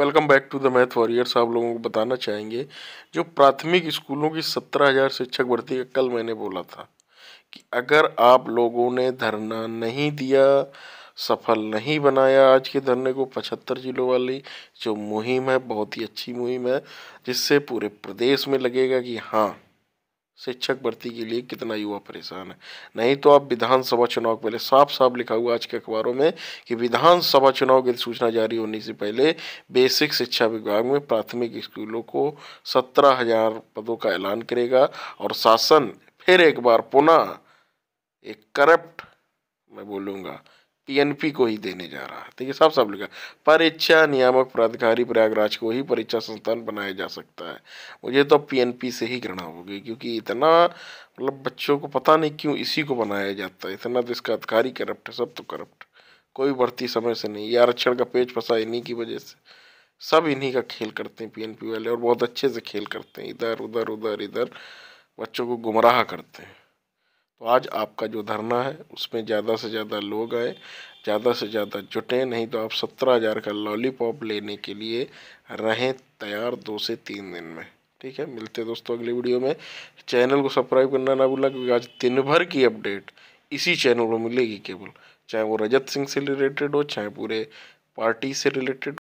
welcome back to the math warriors आप लोगों को बताना चाहेंगे जो प्राथमिक स्कूलों की सत्रह हज़ार शिक्षक भर्ती का कल मैंने बोला था कि अगर आप लोगों ने धरना नहीं दिया सफल नहीं बनाया आज के धरने को पचहत्तर जिलों वाली जो मुहिम है बहुत ही अच्छी मुहिम है जिससे पूरे प्रदेश में लगेगा कि हाँ शिक्षक भर्ती के लिए कितना युवा परेशान है नहीं तो आप विधानसभा चुनाव पहले साफ साफ लिखा हुआ आज के अखबारों में कि विधानसभा चुनाव की सूचना जारी होने से पहले बेसिक शिक्षा विभाग में प्राथमिक स्कूलों को सत्रह हजार पदों का ऐलान करेगा और शासन फिर एक बार पुनः एक करप्ट मैं बोलूँगा टीएनपी को ही देने जा रहा है ठीक है साफ साफ लिखा परीक्षा नियामक प्राधिकारी प्रयागराज को ही परीक्षा संस्थान बनाया जा सकता है मुझे तो पीएनपी से ही घृणा होगी क्योंकि इतना मतलब बच्चों को पता नहीं क्यों इसी को बनाया जाता है इतना तो इसका अधिकारी करप्ट है सब तो करप्ट कोई बढ़ती समय से नहीं ये आरक्षण का पेज फंसा इन्हीं की वजह से सब इन्हीं का खेल करते हैं पीएनपी वाले और बहुत अच्छे से खेल करते हैं इधर उधर उधर इधर बच्चों को गुमराह करते हैं तो आज आपका जो धरना है उसमें ज़्यादा से ज़्यादा लोग आए ज़्यादा से ज़्यादा जुटें नहीं तो आप सत्रह हज़ार का लॉलीपॉप लेने के लिए रहें तैयार दो से तीन दिन में ठीक है मिलते दोस्तों अगली वीडियो में चैनल को सब्सक्राइब करना ना भूलना क्योंकि आज दिन भर की अपडेट इसी चैनल पर मिलेगी केवल चाहे वो रजत सिंह से रिलेटेड हो चाहे पूरे पार्टी से रिलेटेड